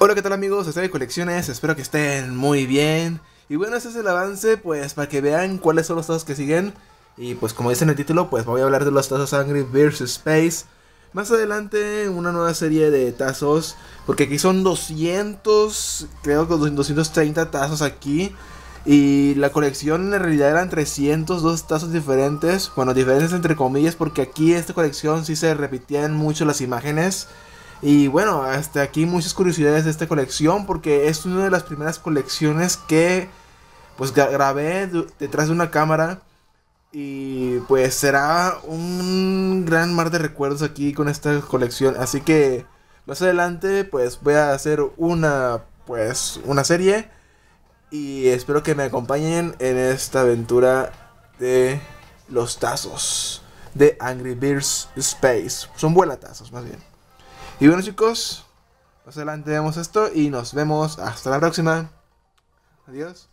Hola, ¿qué tal amigos? Estoy de colecciones, espero que estén muy bien. Y bueno, este es el avance, pues para que vean cuáles son los tazos que siguen. Y pues como dice en el título, pues voy a hablar de los tazos Angry versus Space. Más adelante una nueva serie de tazos, porque aquí son 200, creo que 230 tazos aquí. Y la colección en realidad eran 302 tazos diferentes, bueno, diferentes entre comillas, porque aquí esta colección sí se repetían mucho las imágenes. Y bueno, hasta aquí muchas curiosidades de esta colección porque es una de las primeras colecciones que pues grabé detrás de una cámara y pues será un gran mar de recuerdos aquí con esta colección, así que más adelante pues voy a hacer una pues una serie y espero que me acompañen en esta aventura de los tazos de Angry Birds Space. Son buenas más bien. Y bueno chicos, más adelante vemos esto y nos vemos hasta la próxima. Adiós.